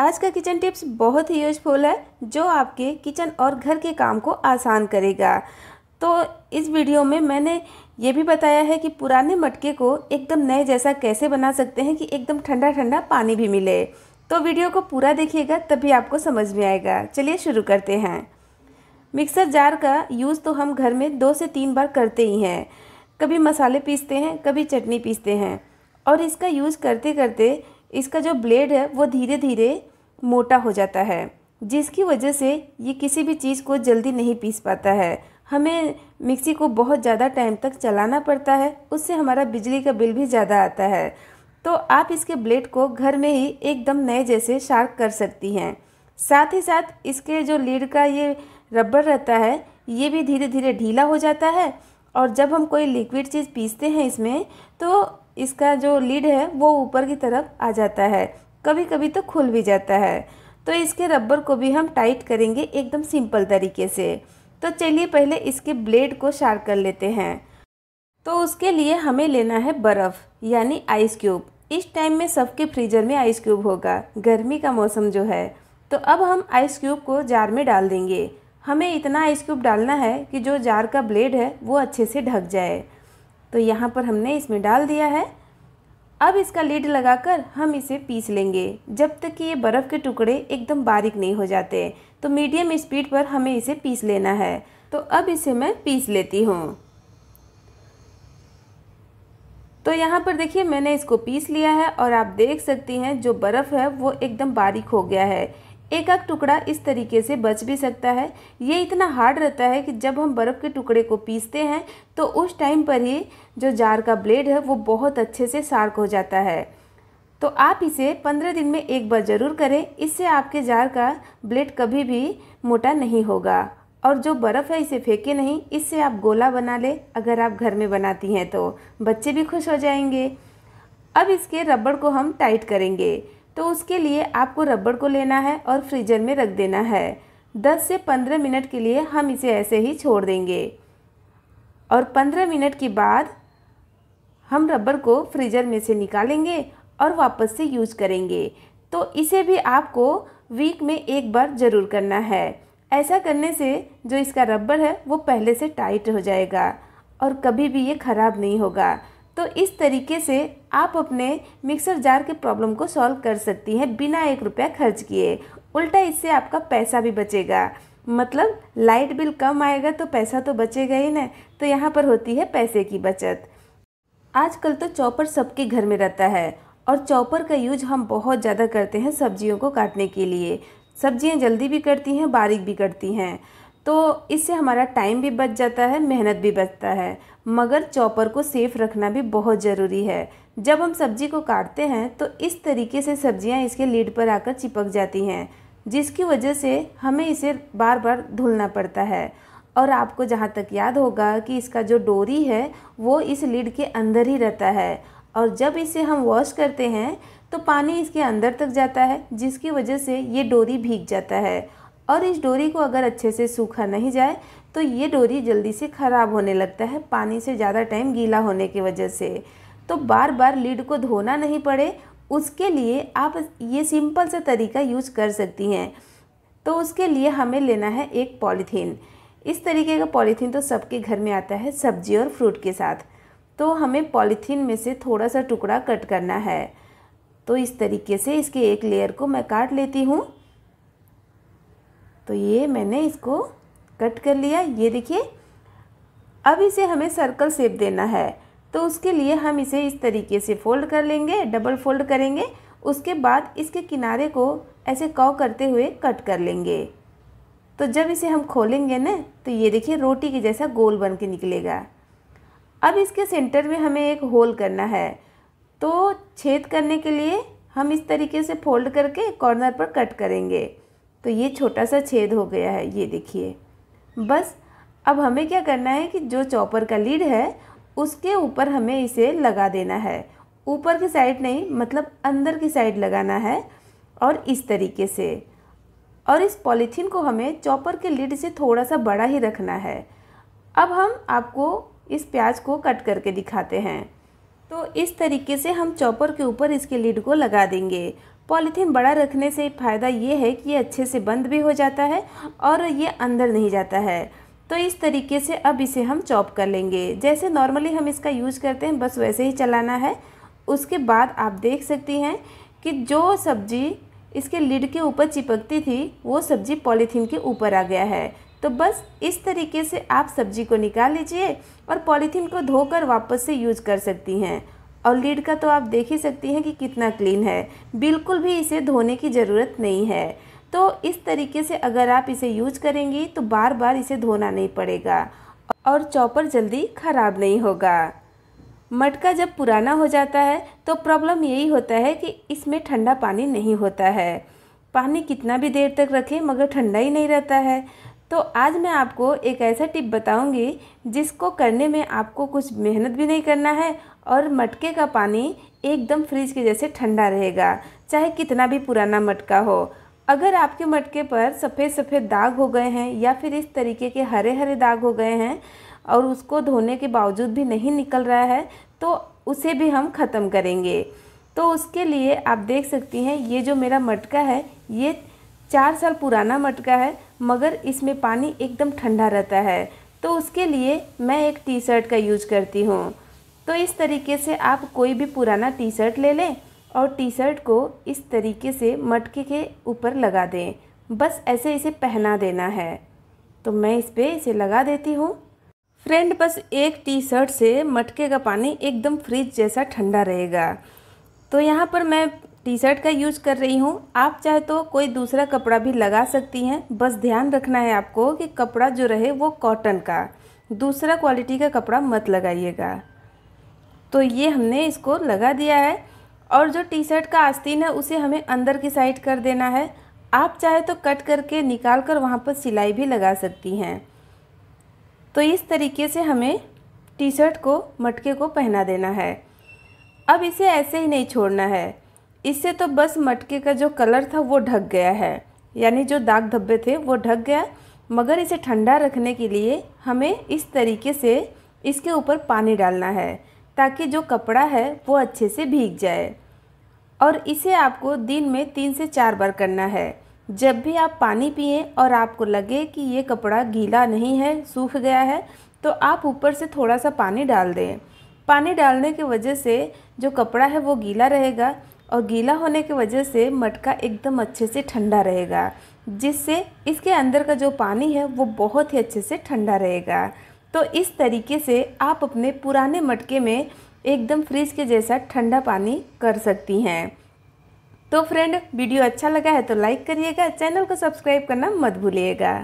आज का kitchen tips बहुत ही यूजफुल है जो आपके किचन और घर के काम को आसान करेगा तो इस वीडियो में मैंने ये भी बताया है कि पुराने मटके को एकदम नए जैसा कैसे बना सकते हैं कि एकदम ठंडा ठंडा पानी भी मिले तो वीडियो को पूरा देखिएगा तभी आपको समझ में आएगा चलिए शुरू करते हैं मिक्सर जार का यूज़ तो हम घर में दो से तीन बार करते ही हैं कभी मसाले पीसते हैं कभी चटनी पीसते हैं और इसका यूज़ करते करते इसका जो ब्लेड है वो धीरे धीरे मोटा हो जाता है जिसकी वजह से ये किसी भी चीज़ को जल्दी नहीं पीस पाता है हमें मिक्सी को बहुत ज़्यादा टाइम तक चलाना पड़ता है उससे हमारा बिजली का बिल भी ज़्यादा आता है तो आप इसके ब्लेड को घर में ही एकदम नए जैसे शार्प कर सकती हैं साथ ही साथ इसके जो लीड का ये रबर रहता है ये भी धीरे धीरे ढीला हो जाता है और जब हम कोई लिक्विड चीज़ पीसते हैं इसमें तो इसका जो लीड है वो ऊपर की तरफ आ जाता है कभी कभी तो खुल भी जाता है तो इसके रबर को भी हम टाइट करेंगे एकदम सिंपल तरीके से तो चलिए पहले इसके ब्लेड को शार्प कर लेते हैं तो उसके लिए हमें लेना है बर्फ़ यानी आइस क्यूब इस टाइम में सबके फ्रीजर में आइस क्यूब होगा गर्मी का मौसम जो है तो अब हम आइस क्यूब को जार में डाल देंगे हमें इतना आइस क्यूब डालना है कि जो जार का ब्लेड है वो अच्छे से ढक जाए तो यहाँ पर हमने इसमें डाल दिया है अब इसका लीड लगाकर हम इसे पीस लेंगे जब तक कि ये बर्फ़ के टुकड़े एकदम बारीक नहीं हो जाते तो मीडियम स्पीड पर हमें इसे पीस लेना है तो अब इसे मैं पीस लेती हूँ तो यहाँ पर देखिए मैंने इसको पीस लिया है और आप देख सकती हैं जो बर्फ़ है वो एकदम बारीक हो गया है एक एक टुकड़ा इस तरीके से बच भी सकता है ये इतना हार्ड रहता है कि जब हम बर्फ़ के टुकड़े को पीसते हैं तो उस टाइम पर ही जो जार का ब्लेड है वो बहुत अच्छे से शार्क हो जाता है तो आप इसे पंद्रह दिन में एक बार ज़रूर करें इससे आपके जार का ब्लेड कभी भी मोटा नहीं होगा और जो बर्फ़ है इसे फेंके नहीं इससे आप गोला बना लें अगर आप घर में बनाती हैं तो बच्चे भी खुश हो जाएंगे अब इसके रबड़ को हम टाइट करेंगे तो उसके लिए आपको रबड़ को लेना है और फ्रीजर में रख देना है 10 से 15 मिनट के लिए हम इसे ऐसे ही छोड़ देंगे और 15 मिनट के बाद हम रबड़ को फ्रीजर में से निकालेंगे और वापस से यूज करेंगे तो इसे भी आपको वीक में एक बार ज़रूर करना है ऐसा करने से जो इसका रबड़ है वो पहले से टाइट हो जाएगा और कभी भी ये ख़राब नहीं होगा तो इस तरीके से आप अपने मिक्सर जार के प्रॉब्लम को सॉल्व कर सकती हैं बिना एक रुपया खर्च किए उल्टा इससे आपका पैसा भी बचेगा मतलब लाइट बिल कम आएगा तो पैसा तो बचेगा ही ना तो यहाँ पर होती है पैसे की बचत आजकल तो चॉपर सबके घर में रहता है और चॉपर का यूज हम बहुत ज़्यादा करते हैं सब्जियों को काटने के लिए सब्जियाँ जल्दी भी कटती हैं बारीक भी कटती हैं तो इससे हमारा टाइम भी बच जाता है मेहनत भी बचता है मगर चॉपर को सेफ़ रखना भी बहुत ज़रूरी है जब हम सब्जी को काटते हैं तो इस तरीके से सब्जियां इसके लीड पर आकर चिपक जाती हैं जिसकी वजह से हमें इसे बार बार धुलना पड़ता है और आपको जहाँ तक याद होगा कि इसका जो डोरी है वो इस लीड के अंदर ही रहता है और जब इसे हम वॉश करते हैं तो पानी इसके अंदर तक जाता है जिसकी वजह से ये डोरी भीग जाता है और इस डोरी को अगर अच्छे से सूखा नहीं जाए तो ये डोरी जल्दी से ख़राब होने लगता है पानी से ज़्यादा टाइम गीला होने की वजह से तो बार बार लीड को धोना नहीं पड़े उसके लिए आप ये सिंपल सा तरीका यूज़ कर सकती हैं तो उसके लिए हमें लेना है एक पॉलीथीन इस तरीके का पॉलीथीन तो सबके घर में आता है सब्जी और फ्रूट के साथ तो हमें पॉलीथीन में से थोड़ा सा टुकड़ा कट करना है तो इस तरीके से इसके एक लेयर को मैं काट लेती हूँ तो ये मैंने इसको कट कर लिया ये देखिए अब इसे हमें सर्कल शेप देना है तो उसके लिए हम इसे इस तरीके से फोल्ड कर लेंगे डबल फोल्ड करेंगे उसके बाद इसके किनारे को ऐसे कव करते हुए कट कर लेंगे तो जब इसे हम खोलेंगे ना तो ये देखिए रोटी के जैसा गोल बन के निकलेगा अब इसके सेंटर में हमें एक होल करना है तो छेद करने के लिए हम इस तरीके से फोल्ड करके कॉर्नर पर कट करेंगे तो ये छोटा सा छेद हो गया है ये देखिए बस अब हमें क्या करना है कि जो चॉपर का लीड है उसके ऊपर हमें इसे लगा देना है ऊपर की साइड नहीं मतलब अंदर की साइड लगाना है और इस तरीके से और इस पॉलीथीन को हमें चॉपर के लीड से थोड़ा सा बड़ा ही रखना है अब हम आपको इस प्याज को कट करके दिखाते हैं तो इस तरीके से हम चॉपर के ऊपर इसके लीड को लगा देंगे पॉलीथीन बड़ा रखने से फ़ायदा ये है कि ये अच्छे से बंद भी हो जाता है और ये अंदर नहीं जाता है तो इस तरीके से अब इसे हम चॉप कर लेंगे जैसे नॉर्मली हम इसका यूज करते हैं बस वैसे ही चलाना है उसके बाद आप देख सकती हैं कि जो सब्ज़ी इसके लिड के ऊपर चिपकती थी वो सब्ज़ी पॉलीथीन के ऊपर आ गया है तो बस इस तरीके से आप सब्ज़ी को निकाल लीजिए और पॉलीथीन को धोकर वापस से यूज कर सकती हैं और लीड का तो आप देख ही सकती हैं कि कितना क्लीन है बिल्कुल भी इसे धोने की ज़रूरत नहीं है तो इस तरीके से अगर आप इसे यूज करेंगी तो बार बार इसे धोना नहीं पड़ेगा और चॉपर जल्दी ख़राब नहीं होगा मटका जब पुराना हो जाता है तो प्रॉब्लम यही होता है कि इसमें ठंडा पानी नहीं होता है पानी कितना भी देर तक रखें मगर ठंडा ही नहीं रहता है तो आज मैं आपको एक ऐसा टिप बताऊंगी जिसको करने में आपको कुछ मेहनत भी नहीं करना है और मटके का पानी एकदम फ्रिज के जैसे ठंडा रहेगा चाहे कितना भी पुराना मटका हो अगर आपके मटके पर सफ़ेद सफ़ेद दाग हो गए हैं या फिर इस तरीके के हरे हरे दाग हो गए हैं और उसको धोने के बावजूद भी नहीं निकल रहा है तो उसे भी हम ख़त्म करेंगे तो उसके लिए आप देख सकती हैं ये जो मेरा मटका है ये चार साल पुराना मटका है मगर इसमें पानी एकदम ठंडा रहता है तो उसके लिए मैं एक टी शर्ट का यूज करती हूँ तो इस तरीके से आप कोई भी पुराना टी शर्ट ले लें और टी शर्ट को इस तरीके से मटके के ऊपर लगा दें बस ऐसे इसे पहना देना है तो मैं इस पर इसे लगा देती हूँ फ्रेंड बस एक टी शर्ट से मटके का पानी एकदम फ्रिज जैसा ठंडा रहेगा तो यहाँ पर मैं टी शर्ट का यूज कर रही हूँ आप चाहे तो कोई दूसरा कपड़ा भी लगा सकती हैं बस ध्यान रखना है आपको कि कपड़ा जो रहे वो कॉटन का दूसरा क्वालिटी का कपड़ा मत लगाइएगा तो ये हमने इसको लगा दिया है और जो टी शर्ट का आस्तीन है उसे हमें अंदर की साइड कर देना है आप चाहे तो कट करके निकाल कर वहाँ पर सिलाई भी लगा सकती हैं तो इस तरीके से हमें टी शर्ट को मटके को पहना देना है अब इसे ऐसे ही नहीं छोड़ना है इससे तो बस मटके का जो कलर था वो ढक गया है यानी जो दाग धब्बे थे वो ढक गया मगर इसे ठंडा रखने के लिए हमें इस तरीके से इसके ऊपर पानी डालना है ताकि जो कपड़ा है वो अच्छे से भीग जाए और इसे आपको दिन में तीन से चार बार करना है जब भी आप पानी पिए और आपको लगे कि ये कपड़ा गीला नहीं है सूख गया है तो आप ऊपर से थोड़ा सा पानी डाल दें पानी डालने की वजह से जो कपड़ा है वो गीला रहेगा और गीला होने की वजह से मटका एकदम अच्छे से ठंडा रहेगा जिससे इसके अंदर का जो पानी है वो बहुत ही अच्छे से ठंडा रहेगा तो इस तरीके से आप अपने पुराने मटके में एकदम फ्रिज के जैसा ठंडा पानी कर सकती हैं तो फ्रेंड वीडियो अच्छा लगा है तो लाइक करिएगा चैनल को सब्सक्राइब करना मत भूलिएगा